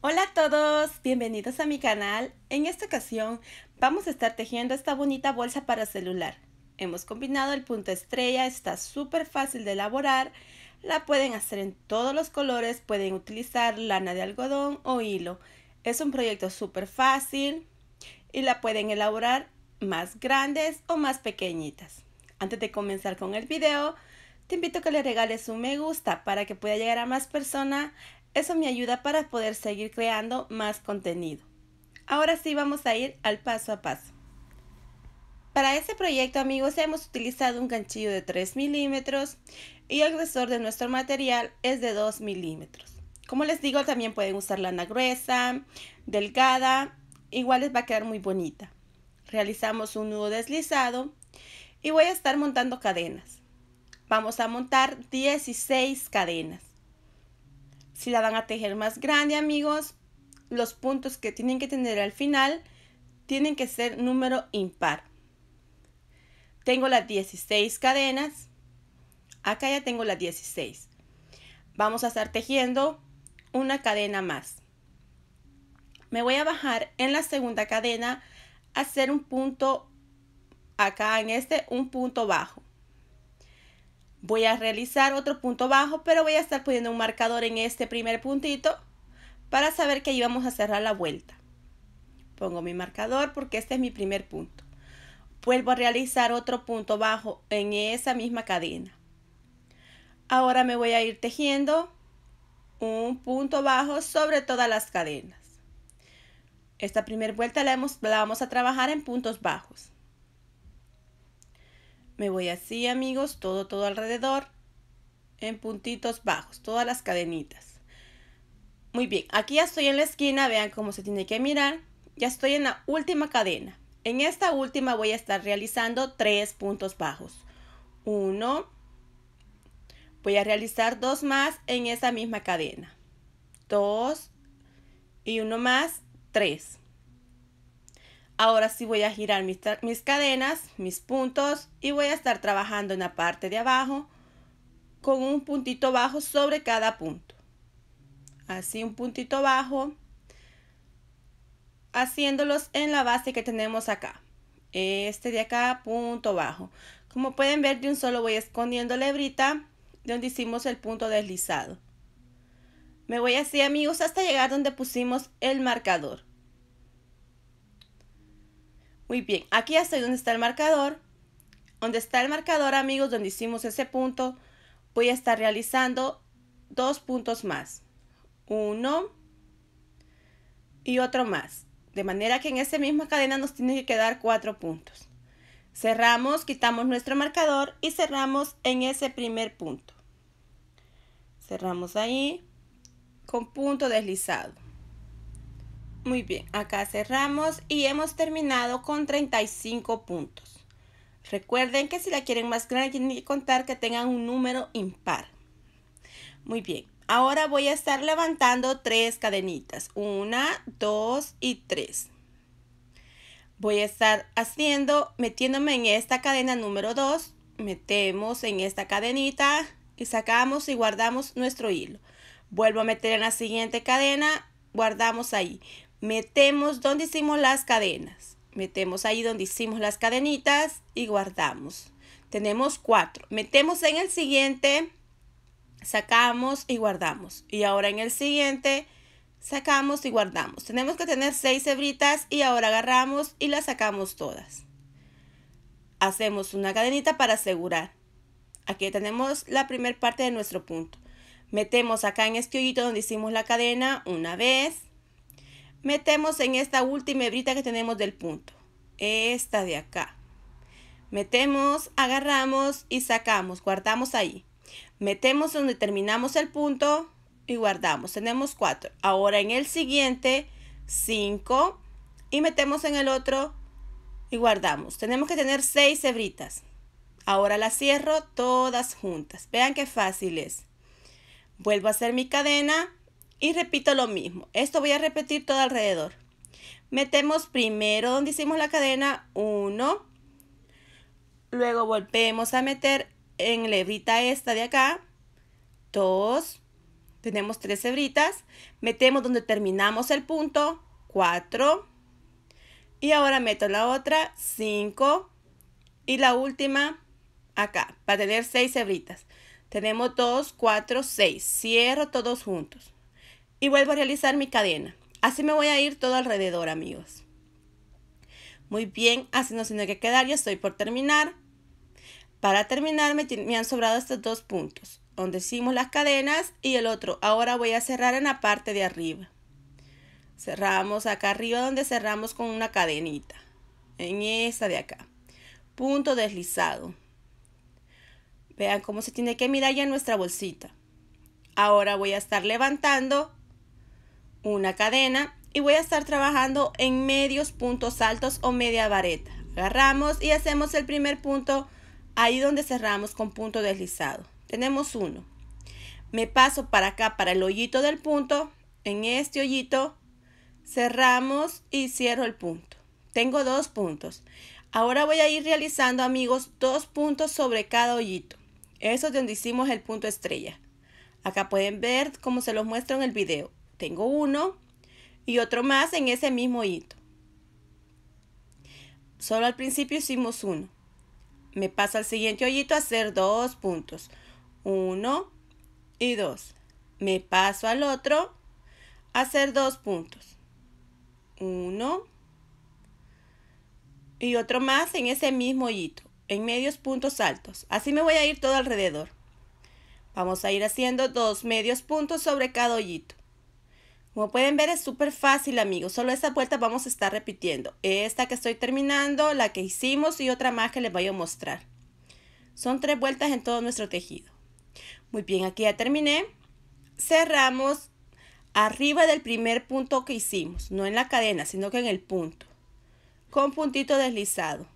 Hola a todos, bienvenidos a mi canal. En esta ocasión vamos a estar tejiendo esta bonita bolsa para celular. Hemos combinado el punto estrella, está súper fácil de elaborar. La pueden hacer en todos los colores, pueden utilizar lana de algodón o hilo. Es un proyecto súper fácil y la pueden elaborar más grandes o más pequeñitas. Antes de comenzar con el video, te invito a que le regales un me gusta para que pueda llegar a más personas eso me ayuda para poder seguir creando más contenido. Ahora sí vamos a ir al paso a paso. Para este proyecto amigos hemos utilizado un ganchillo de 3 milímetros y el grosor de nuestro material es de 2 milímetros. Como les digo también pueden usar lana gruesa, delgada, igual les va a quedar muy bonita. Realizamos un nudo deslizado y voy a estar montando cadenas. Vamos a montar 16 cadenas si la van a tejer más grande, amigos, los puntos que tienen que tener al final tienen que ser número impar. Tengo las 16 cadenas. Acá ya tengo las 16. Vamos a estar tejiendo una cadena más. Me voy a bajar en la segunda cadena, hacer un punto acá en este, un punto bajo. Voy a realizar otro punto bajo, pero voy a estar poniendo un marcador en este primer puntito para saber que ahí vamos a cerrar la vuelta. Pongo mi marcador porque este es mi primer punto. Vuelvo a realizar otro punto bajo en esa misma cadena. Ahora me voy a ir tejiendo un punto bajo sobre todas las cadenas. Esta primera vuelta la, hemos, la vamos a trabajar en puntos bajos. Me voy así, amigos, todo, todo alrededor, en puntitos bajos, todas las cadenitas. Muy bien, aquí ya estoy en la esquina, vean cómo se tiene que mirar. Ya estoy en la última cadena. En esta última voy a estar realizando tres puntos bajos. Uno, voy a realizar dos más en esa misma cadena. Dos y uno más, tres. Ahora sí voy a girar mis, cadenas, mis puntos y voy a estar trabajando en la parte de abajo con un puntito bajo sobre cada punto. Así un puntito bajo, haciéndolos en la base que tenemos acá. Este de acá, punto bajo. Como pueden ver, de un solo voy escondiendo la hebrita de donde hicimos el punto deslizado. Me voy así, amigos, hasta llegar donde pusimos el marcador. Muy bien, aquí estoy donde está el marcador. Donde está el marcador, amigos, donde hicimos ese punto, voy a estar realizando dos puntos más. Uno y otro más. De manera que en esa misma cadena nos tiene que quedar cuatro puntos. Cerramos, quitamos nuestro marcador y cerramos en ese primer punto. Cerramos ahí con punto deslizado. Muy bien, acá cerramos y hemos terminado con 35 puntos. Recuerden que si la quieren más grande tienen que contar que tengan un número impar. Muy bien, ahora voy a estar levantando tres cadenitas. Una, dos y tres. Voy a estar haciendo, metiéndome en esta cadena número 2, metemos en esta cadenita y sacamos y guardamos nuestro hilo. Vuelvo a meter en la siguiente cadena, guardamos ahí metemos donde hicimos las cadenas. Metemos ahí donde hicimos las cadenitas y guardamos. Tenemos cuatro. Metemos en el siguiente, sacamos y guardamos. Y ahora en el siguiente, sacamos y guardamos. Tenemos que tener seis hebritas y ahora agarramos y las sacamos todas. Hacemos una cadenita para asegurar. Aquí tenemos la primera parte de nuestro punto. Metemos acá en este hoyito donde hicimos la cadena una vez, Metemos en esta última hebrita que tenemos del punto. Esta de acá. Metemos, agarramos y sacamos, guardamos ahí. Metemos donde terminamos el punto y guardamos. Tenemos cuatro. Ahora en el siguiente, cinco. Y metemos en el otro y guardamos. Tenemos que tener seis hebritas. Ahora las cierro todas juntas. Vean qué fácil es. Vuelvo a hacer mi cadena y repito lo mismo. Esto voy a repetir todo alrededor. Metemos primero donde hicimos la cadena 1. Luego volvemos a meter en la hebrita esta de acá. 2. Tenemos 3 hebritas. Metemos donde terminamos el punto. 4. Y ahora meto la otra. 5. Y la última acá. Para tener 6 hebritas. Tenemos 2, 4, 6. Cierro todos juntos y vuelvo a realizar mi cadena. Así me voy a ir todo alrededor, amigos. Muy bien, así nos tiene que quedar, ya estoy por terminar. Para terminar me, han sobrado estos dos puntos, donde hicimos las cadenas y el otro. Ahora voy a cerrar en la parte de arriba. Cerramos acá arriba donde cerramos con una cadenita, en esta de acá. Punto deslizado. Vean cómo se tiene que mirar ya nuestra bolsita. Ahora voy a estar levantando una cadena y voy a estar trabajando en medios puntos altos o media vareta. Agarramos y hacemos el primer punto ahí donde cerramos con punto deslizado. Tenemos uno. Me paso para acá, para el hoyito del punto. En este hoyito cerramos y cierro el punto. Tengo dos puntos. Ahora voy a ir realizando, amigos, dos puntos sobre cada hoyito. Eso es donde hicimos el punto estrella. Acá pueden ver cómo se los muestro en el video. Tengo uno y otro más en ese mismo hito. Solo al principio hicimos uno. Me paso al siguiente hoyito a hacer dos puntos. Uno y dos. Me paso al otro a hacer dos puntos. Uno y otro más en ese mismo hoyito, en medios puntos altos. Así me voy a ir todo alrededor. Vamos a ir haciendo dos medios puntos sobre cada hoyito. Como pueden ver es súper fácil amigos, solo esta vuelta vamos a estar repitiendo. Esta que estoy terminando, la que hicimos y otra más que les voy a mostrar. Son tres vueltas en todo nuestro tejido. Muy bien, aquí ya terminé. Cerramos arriba del primer punto que hicimos, no en la cadena, sino que en el punto. Con puntito deslizado.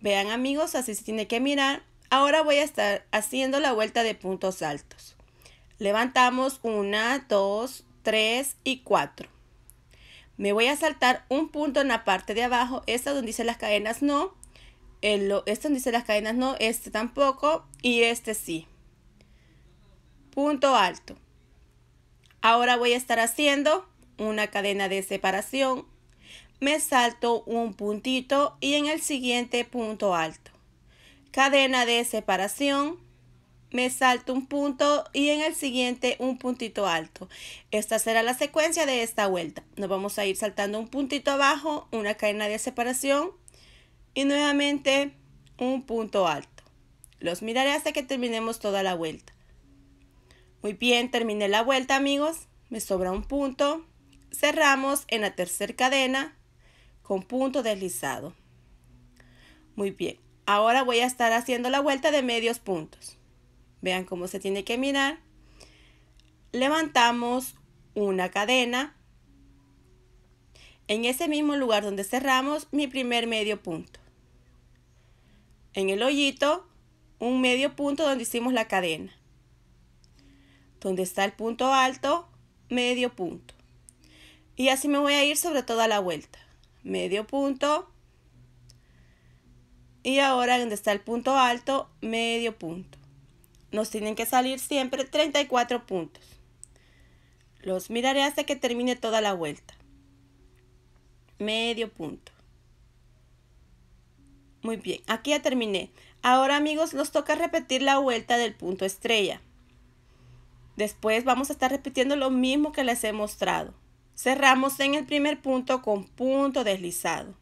Vean amigos, así se tiene que mirar. Ahora voy a estar haciendo la vuelta de puntos altos. Levantamos una dos tres y cuatro Me voy a saltar un punto en la parte de abajo. Esta donde dice las cadenas no. El, es donde dice las cadenas no. Este tampoco. Y este sí. Punto alto. Ahora voy a estar haciendo una cadena de separación. Me salto un puntito y en el siguiente punto alto. Cadena de separación me salto un punto y en el siguiente un puntito alto. Esta será la secuencia de esta vuelta. Nos vamos a ir saltando un puntito abajo, una cadena de separación y nuevamente un punto alto. Los miraré hasta que terminemos toda la vuelta. Muy bien, terminé la vuelta amigos. Me sobra un punto. Cerramos en la tercera cadena con punto deslizado. Muy bien, ahora voy a estar haciendo la vuelta de medios puntos. Vean cómo se tiene que mirar. Levantamos una cadena. En ese mismo lugar donde cerramos mi primer medio punto. En el hoyito, un medio punto donde hicimos la cadena. Donde está el punto alto, medio punto. Y así me voy a ir sobre toda la vuelta. Medio punto. Y ahora donde está el punto alto, medio punto nos tienen que salir siempre 34 puntos. Los miraré hasta que termine toda la vuelta. Medio punto. Muy bien, aquí ya terminé. Ahora amigos, nos toca repetir la vuelta del punto estrella. Después vamos a estar repitiendo lo mismo que les he mostrado. Cerramos en el primer punto con punto deslizado.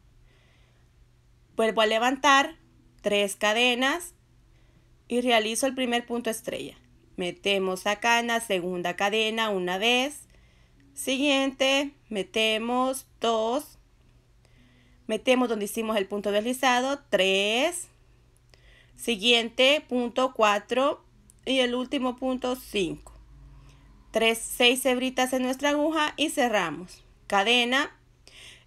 Vuelvo a levantar tres cadenas y realizo el primer punto estrella. Metemos acá en la segunda cadena una vez. Siguiente, metemos dos. Metemos donde hicimos el punto deslizado, tres. Siguiente, punto cuatro. Y el último punto, cinco. Tres, seis hebritas en nuestra aguja y cerramos. Cadena.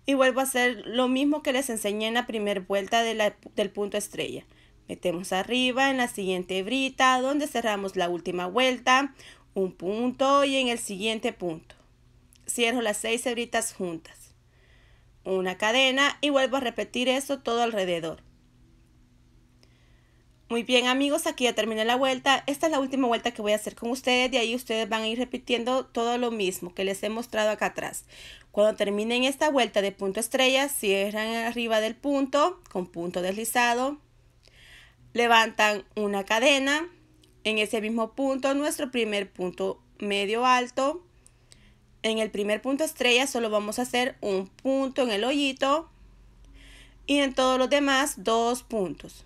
Y vuelvo a hacer lo mismo que les enseñé en la primera vuelta del punto estrella Metemos arriba en la siguiente hebrita donde cerramos la última vuelta, un punto y en el siguiente punto. Cierro las seis hebritas juntas. Una cadena y vuelvo a repetir eso todo alrededor. Muy bien amigos, aquí ya terminé la vuelta. Esta es la última vuelta que voy a hacer con ustedes. y ahí ustedes van a ir repitiendo todo lo mismo que les he mostrado acá atrás. Cuando terminen esta vuelta de punto estrella, cierran arriba del punto con punto deslizado, levantan una cadena, en ese mismo punto nuestro primer punto medio alto, en el primer punto estrella solo vamos a hacer un punto en el hoyito y en todos los demás dos puntos,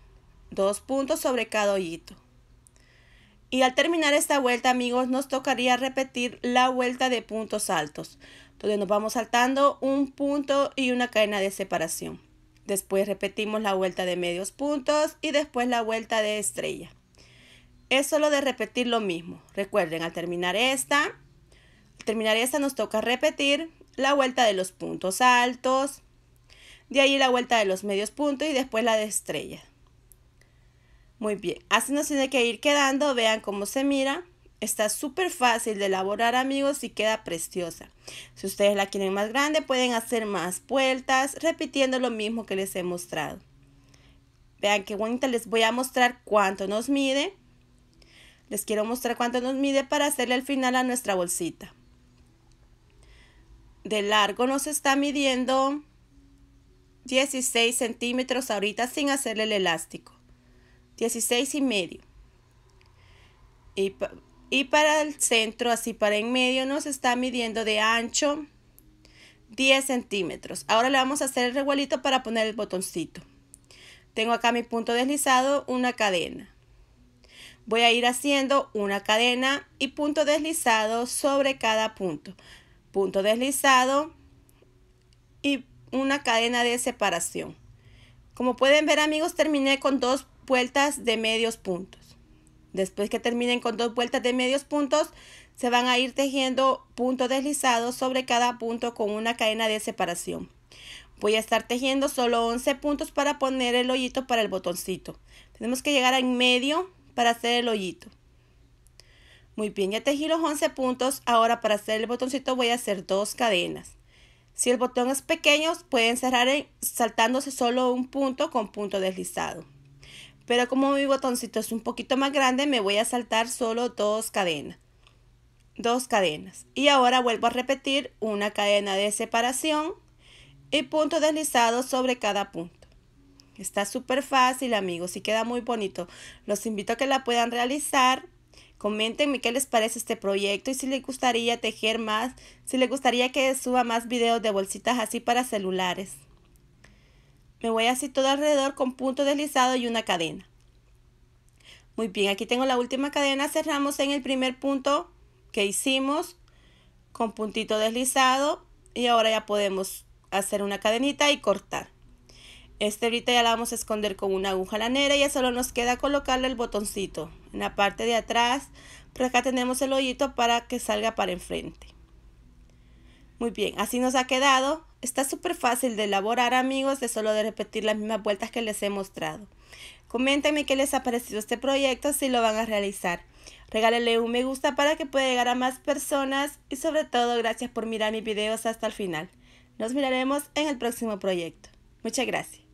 dos puntos sobre cada hoyito. Y al terminar esta vuelta, amigos, nos tocaría repetir la vuelta de puntos altos, donde nos vamos saltando un punto y una cadena de separación. Después repetimos la vuelta de medios puntos y después la vuelta de estrella. Es solo de repetir lo mismo. Recuerden, al terminar esta, al terminar esta nos toca repetir la vuelta de los puntos altos, de ahí la vuelta de los medios puntos y después la de estrella. Muy bien, así nos tiene que ir quedando, vean cómo se mira. Está súper fácil de elaborar amigos y queda preciosa. Si ustedes la quieren más grande pueden hacer más vueltas repitiendo lo mismo que les he mostrado. Vean qué bonita, les voy a mostrar cuánto nos mide. Les quiero mostrar cuánto nos mide para hacerle al final a nuestra bolsita. De largo nos está midiendo 16 centímetros ahorita sin hacerle el elástico. 16 y medio. Y y para el centro, así para en medio, nos está midiendo de ancho 10 centímetros. Ahora le vamos a hacer el reguelito para poner el botoncito. Tengo acá mi punto deslizado, una cadena. Voy a ir haciendo una cadena y punto deslizado sobre cada punto. Punto deslizado y una cadena de separación. Como pueden ver amigos, terminé con dos vueltas de medios puntos. Después que terminen con dos vueltas de medios puntos, se van a ir tejiendo puntos deslizados sobre cada punto con una cadena de separación. Voy a estar tejiendo solo 11 puntos para poner el hoyito para el botoncito. Tenemos que llegar en medio para hacer el hoyito. Muy bien, ya tejí los 11 puntos. Ahora para hacer el botoncito voy a hacer dos cadenas. Si el botón es pequeño, pueden cerrar saltándose solo un punto con punto deslizado. Pero como mi botoncito es un poquito más grande, me voy a saltar solo dos cadenas. Dos cadenas. Y ahora vuelvo a repetir una cadena de separación y punto deslizado sobre cada punto. Está súper fácil, amigos, y queda muy bonito. Los invito a que la puedan realizar. Coméntenme qué les parece este proyecto y si les gustaría tejer más, si les gustaría que suba más videos de bolsitas así para celulares. Me voy así todo alrededor con punto deslizado y una cadena. Muy bien, aquí tengo la última cadena. Cerramos en el primer punto que hicimos con puntito deslizado y ahora ya podemos hacer una cadenita y cortar. Este ahorita ya la vamos a esconder con una aguja lanera y ya solo nos queda colocarle el botoncito en la parte de atrás. pero acá tenemos el hoyito para que salga para enfrente. Muy bien, así nos ha quedado. Está súper fácil de elaborar amigos, de solo de repetir las mismas vueltas que les he mostrado. Coméntenme qué les ha parecido este proyecto, si lo van a realizar. Regálenle un me gusta para que pueda llegar a más personas y sobre todo gracias por mirar mis videos hasta el final. Nos miraremos en el próximo proyecto. Muchas gracias.